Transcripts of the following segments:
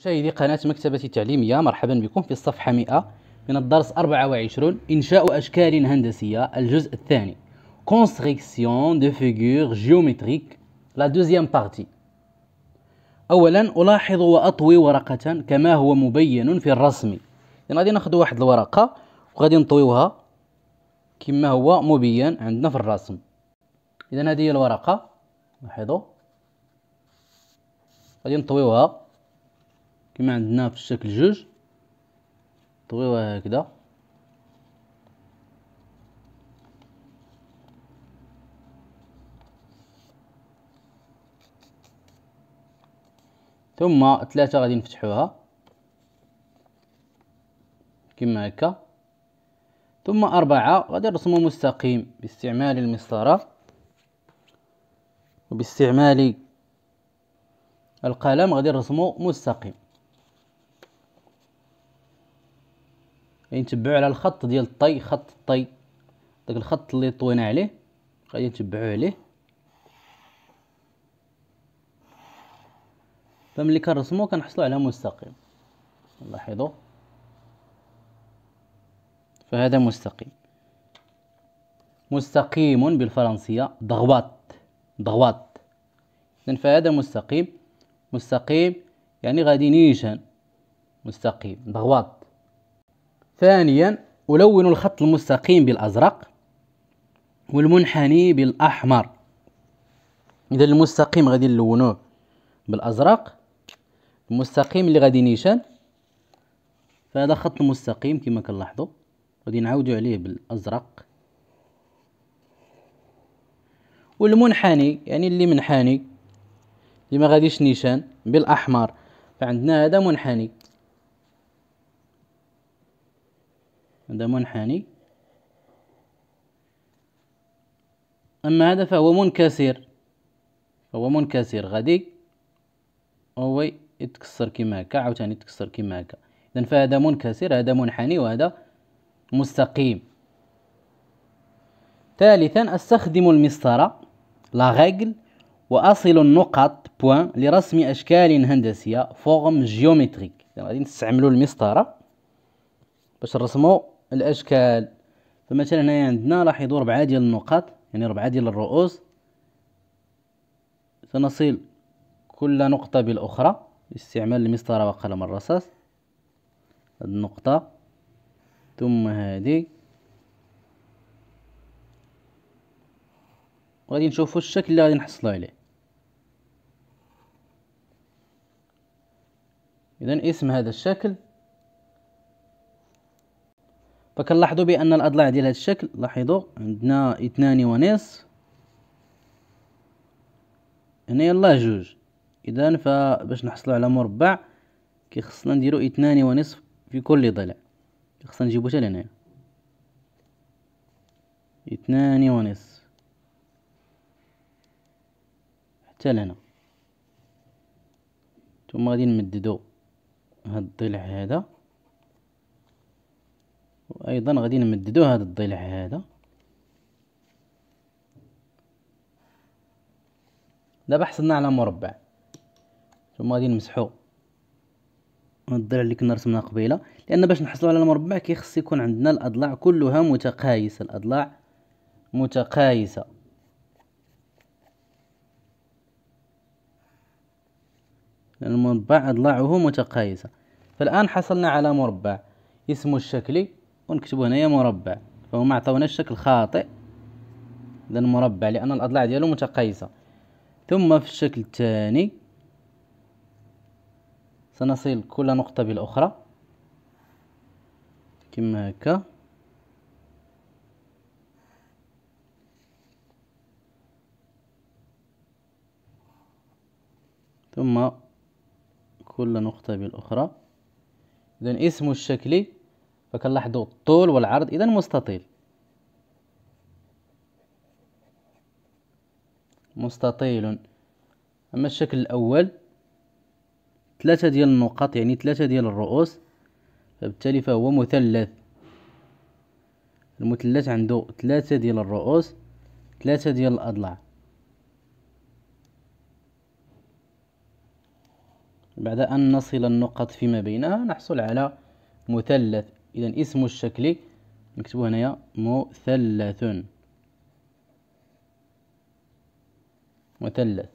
مشاهدي قناة مكتبة التعليمية مرحبا بكم في الصفحة 100 من الدرس 24 إنشاء أشكال هندسية الجزء الثاني Construction de figures géométriques la deuxième partie أولا ألاحظ وأطوي ورقة كما هو مبين في الرسم يعني غادي ناخذ واحد الورقة وغادي نطويوها كما هو مبين عندنا في الرسم إذا هذه هي الورقة لاحظوا غادي نطويوها كما عندنا في الشكل جوج طويوها هكذا ثم ثلاثة غادي نفتحوها كما هكا ثم أربعة غادي نرسمو مستقيم باستعمال المسطرة وباستعمال القلم غادي نرسمو مستقيم غادي نتبعو على الخط ديال الطي خط الطي داك الخط اللي طوينا عليه غادي نتبعوه عليه فملي كنرسمو كنحصلو على مستقيم لاحظوا فهذا مستقيم مستقيم بالفرنسية ضغوات ضغوات إذن فهذا مستقيم مستقيم يعني غادي نيشان مستقيم ضغوات ثانيا ألون الخط المستقيم بالأزرق والمنحني بالأحمر إذا المستقيم غادي نلونوه بالأزرق المستقيم اللي غادي نيشان فهذا خط مستقيم كما كنلاحظوا غادي نعاودوا عليه بالأزرق والمنحني يعني اللي منحني اللي ما غاديش نيشان بالأحمر فعندنا هذا منحني هذا منحني أما هذا فهو منكسر هو منكسر غادي هو يتكسر كيما هكا عاوتاني يتكسر كيما هكا اذا فهذا منكسر هذا منحني وهذا مستقيم ثالثا أستخدم المسطرة لا غيغل وأصل النقط بوان لرسم أشكال هندسية فورم جيومتريك غادي نستعملو المسطرة باش نرسمو الاشكال فمثلا هنايا عندنا راح يدور ربعة ديال النقط يعني ربعة ديال الرؤوس سنصل كل نقطة بالأخرى باستعمال المسطرة وقلم الرصاص هاد النقطة ثم هذه وغادي نشوفو الشكل اللي غادي نحصلو عليه إذا اسم هذا الشكل فكنلاحظوا بان الاضلاع ديال هذا الشكل لاحظوا عندنا اثنان ونصف هنا يلا جوج اذا فباش نحصلوا على مربع كيخصنا نديرو اثنان ونصف في كل ضلع خصنا نجيبو حتى لهنايا اثنان ونصف حتى لهنا ثم غادي نمددو هاد الضلع هذا وايضا غادي نمددو هذا الضلع هذا دابا حصلنا على مربع ثم غادي نمسحو الضلع اللي كنا رسمناه قبيله لان باش نحصلوا على المربع كيخص يكون عندنا الاضلاع كلها متقايسه الاضلاع متقايسه المربع اضلاعه متقايسه فالان حصلنا على مربع اسمه الشكلي ونكتبو هنايا مربع فهما عطاونا الشكل خاطئ اذا مربع لان الاضلاع ديالو متقايسه ثم في الشكل الثاني سنصل كل نقطه بالاخرى كما هكا ثم كل نقطة بالأخرى إذن اسم الشكل فكنلاحظوا الطول والعرض اذا مستطيل مستطيل اما الشكل الاول ثلاثة ديال النقط يعني ثلاثة ديال الرؤوس فبالتالي فهو مثلث المثلث عنده ثلاثة ديال الرؤوس ثلاثة ديال الأضلاع بعد أن نصل النقط فيما بينها نحصل على مثلث إذا اسم الشكل نكتبه هنايا مثلث مثلث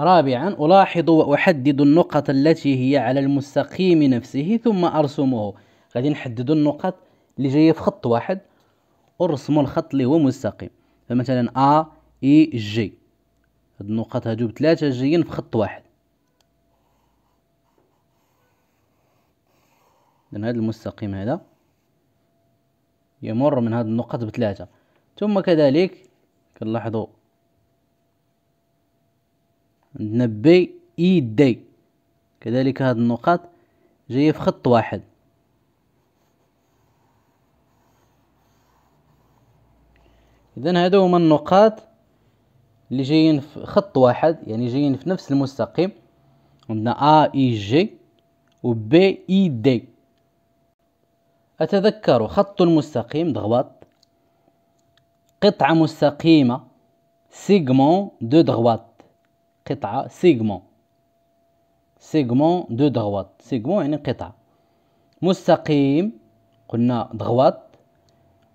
رابعا ألاحظ وأحدد النقط التي هي على المستقيم نفسه ثم أرسمه غادي نحدد النقط اللي جاية في خط واحد أرسم الخط اللي هو مستقيم فمثلا أ إي جي هاد النقط هادو بثلاثة جايين في خط واحد لأن هذا المستقيم هذا يمر من هذه النقط بثلاثة ثم كذلك كنلاحظوا عندنا بي اي دي كذلك هذه النقط جايه في خط واحد اذا هادو هما النقاط اللي جايين في خط واحد يعني جايين في نفس المستقيم عندنا ا اي جي و بي اي دي أتذكر خط مستقيم دغوات قطعة مستقيمة سيغمون دو دغوات قطعة سيغمون سيغمون دو دغوات سيغمون يعني قطعة مستقيم قلنا دغوات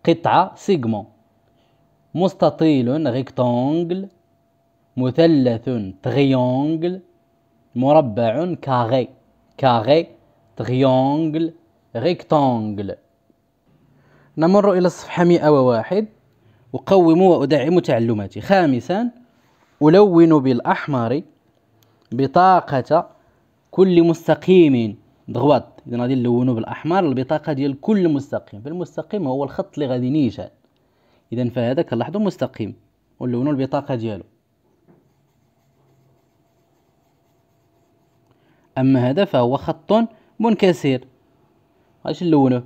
قطعة سيغمون مستطيل ريكتونغل مثلث تريونغل مربع كاغي كاغي تريونغل ريكتانجل نمر إلى الصفحة 101 أقوم وأدعم تعلماتي خامسا ألون بالأحمر بطاقة كل مستقيم دغوات إذا غادي نلونو بالأحمر البطاقة ديال كل مستقيم فالمستقيم هو الخط اللي غادي نيشان إذا فهذا كنلاحظو مستقيم ونلونو البطاقة ديالو أما هذا فهو خط منكسر ايش نلونه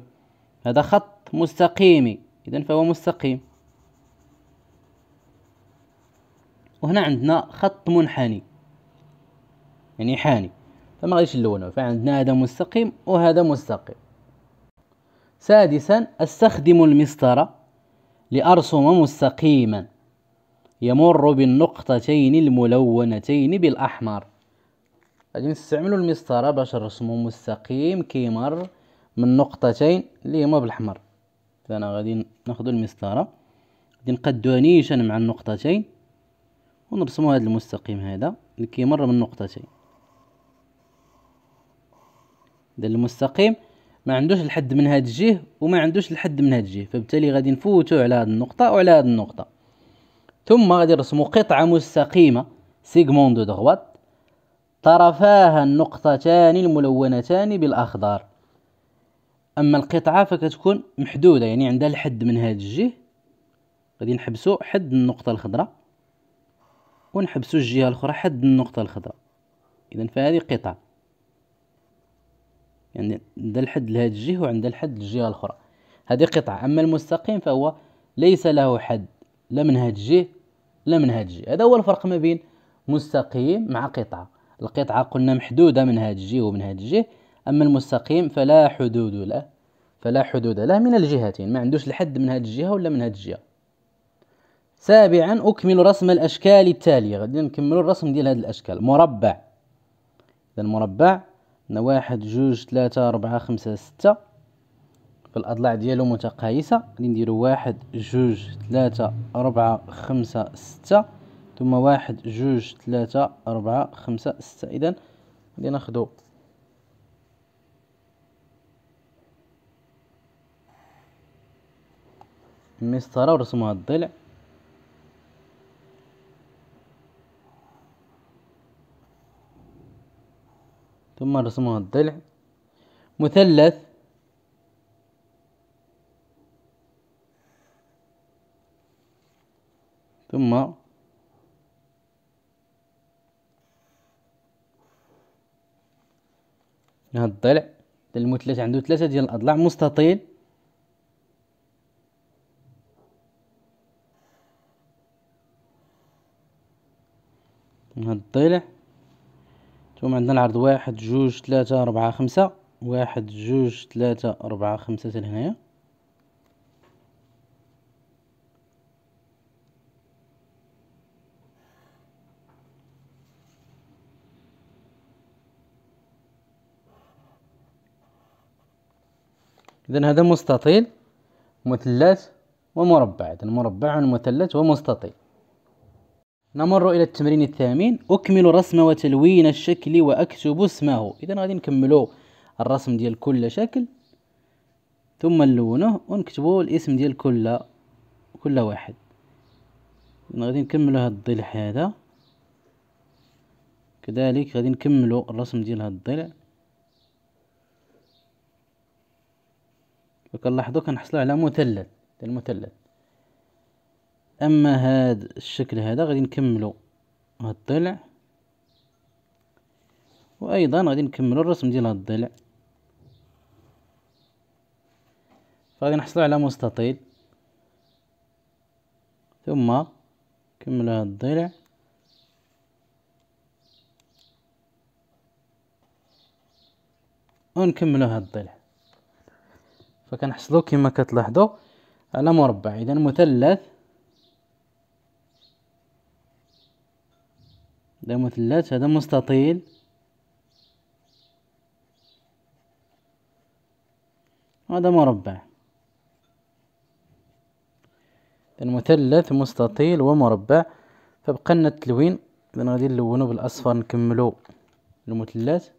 هذا خط مستقيمي اذا فهو مستقيم وهنا عندنا خط منحني يعني حاني فما غاديش نلونه فعندنا هذا مستقيم وهذا مستقيم سادسا استخدم المسطرة لأرسم مستقيما يمر بالنقطتين الملونتين بالأحمر غادي نستعملوا المسطرة باش نرسمو مستقيم كيمر من نقطتين اللي هما بالاحمر فانا غادي ناخذ المسطره غادي نقدوها نيشان مع النقطتين ونرسمو هذا المستقيم هذا اللي كيمر من نقطتين ده المستقيم ما عندوش الحد من هاد الجهه وما عندوش الحد من هاد الجهه فبالتالي غادي نفوتو على هاد النقطه وعلى هاد النقطه ثم غادي نرسمو قطعه مستقيمه سيغمون دو دغوات طرفاها النقطتان الملونتان بالاخضر اما القطعه فكتكون محدوده يعني عندها الحد من هاد الجهه غادي نحبسو حد النقطه الخضراء ونحبسو الجهه الاخرى حد النقطه الخضراء اذا فهذه قطعه يعني عندها الحد لهاد الجهه وعندها الحد للجهه الاخرى هذه قطعه اما المستقيم فهو ليس له حد لا من هاد الجهه لا من هاد الجهه هذا هو الفرق ما بين مستقيم مع قطعه القطعه قلنا محدوده من هاد الجهه ومن هاد الجهه أما المستقيم فلا حدود له فلا حدود له من الجهتين ما عندوش الحد من هذه الجهة ولا من هذه الجهة سابعا أكمل رسم الأشكال التالية غادي نكمل الرسم ديال هذه الأشكال مربع إذا المربع واحد جوج ثلاثة أربعة خمسة ستة فالأضلاع ديالو متقايسة غادي نديرو واحد جوج ثلاثة أربعة خمسة ستة ثم واحد جوج ثلاثة أربعة خمسة ستة إذا غادي ناخدو مسطرة ورسمها الضلع ثم رسمها الضلع مثلث ثم هذا الضلع المثلث عنده ثلاثة ديال الأضلاع مستطيل الضلع ثم عندنا العرض واحد جوج ثلاثة ربعة خمسة واحد جوج ثلاثة ربعة خمسة لهنايا إذا هذا مستطيل مثلث ومربع إذا مربع ومثلث ومستطيل نمر إلى التمرين الثامن أكمل رسم وتلوين الشكل وأكتب اسمه إذا غادي نكملو الرسم ديال كل شكل ثم نلونه ونكتبو الاسم ديال كل كل واحد غادي نكملو هاد الضلع هذا كذلك غادي نكملو الرسم ديال هاد الضلع وكنلاحظو كنحصلو على مثلث المثلث اما هاد الشكل هذا غادي نكملو هاد الضلع وايضا غادي نكملو الرسم ديال هاد الضلع فغادي نحصلو على مستطيل ثم نكملو هاد الضلع ونكملو هاد الضلع فكنحصلو كما كتلاحظوا على مربع اذا مثلث ده مثلث هذا مستطيل هذا مربع المثلث مستطيل ومربع فبقى لنا التلوين اذا غادي نلونو بالاصفر نكملو المثلث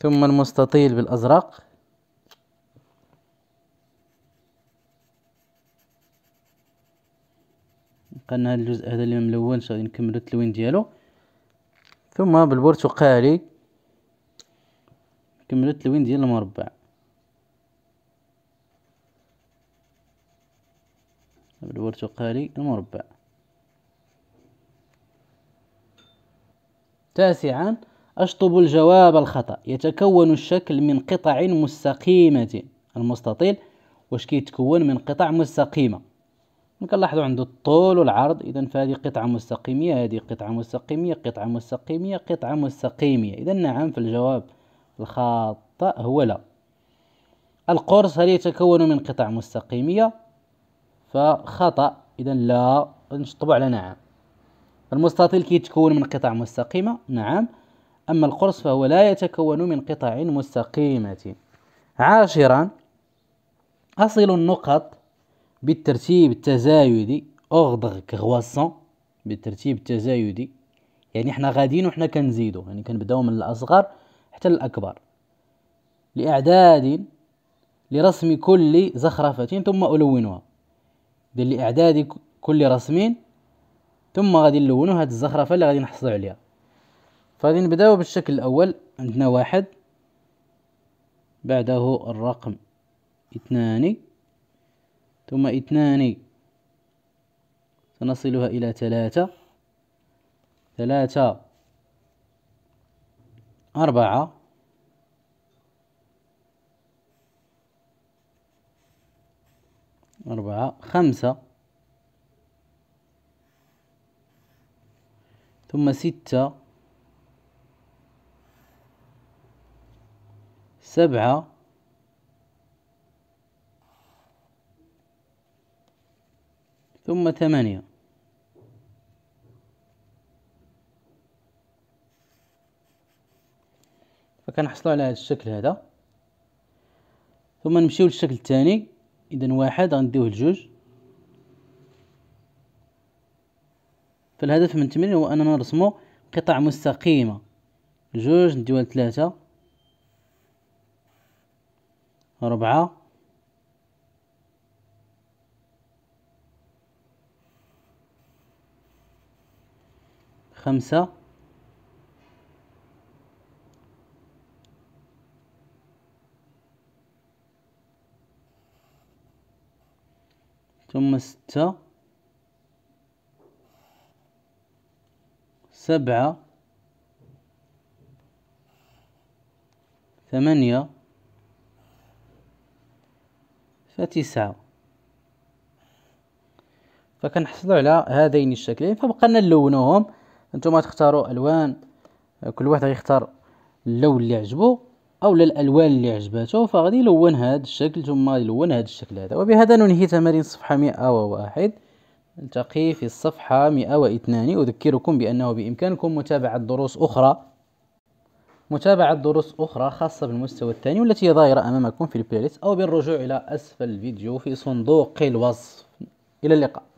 ثم المستطيل بالازرق قلنا هذا الجزء هذا اللي ملونش غادي نكملو التلوين ديالو ثم بالبرتقالي نكملو التلوين ديال المربع بالبرتقالي المربع تاسعا أشطب الجواب الخطأ يتكون الشكل من قطع مستقيمة المستطيل واش كيتكون من قطع مستقيمه كنلاحظوا عنده الطول والعرض اذا فهذه قطعه مستقيميه هذه قطعه مستقيميه قطعه مستقيميه قطعه مستقيميه اذا نعم فالجواب الخاطئ هو لا القرص هل يتكون من قطع مستقيميه فخطا اذا لا نشطبوا على نعم المستطيل كيتكون من قطع مستقيمه نعم اما القرص فهو لا يتكون من قطع مستقيمه عاشرا اصل النقط بالترتيب التزايدي اوردر كغواسون بالترتيب التزايدي يعني حنا غاديين وحنا كنزيدو يعني كنبداو من الاصغر حتى الاكبر لاعداد لرسم كل زخرفة ثم ألونها ديال لإعداد كل رسم ثم غادي نلونو هاد الزخرفة اللي غادي نحصلو عليها فغادي نبداو بالشكل الأول عندنا واحد بعده الرقم اثنان ثم اثنان سنصلها إلى ثلاثة ثلاثة أربعة أربعة خمسة ثم ستة سبعة ثم ثمانية فكنحصلو على هذا الشكل هذا ثم نمشيو للشكل الثاني اذا واحد غنديوه لجوج فالهدف من التمرين هو اننا نرسمو قطع مستقيمه جوج نديوها لثلاثه ربعه خمسة ثم ستة سبعة ثمانية فتسعة فكنحصلوا على هذين الشكلين فبقى لنا نلونوهم انتم تختاروا الوان آه، كل واحد غيختار اللون اللي عجبو او الالوان اللي عجباتو فغادي يلون هذا الشكل ثم يلون هذا الشكل هذا وبهذا ننهي تمارين الصفحه 101 نلتقي في الصفحه 102 اذكركم بانه بامكانكم متابعه دروس اخرى متابعة دروس أخرى خاصة بالمستوى الثاني والتي ظاهرة أمامكم في البلاي أو بالرجوع إلى أسفل الفيديو في صندوق الوصف إلى اللقاء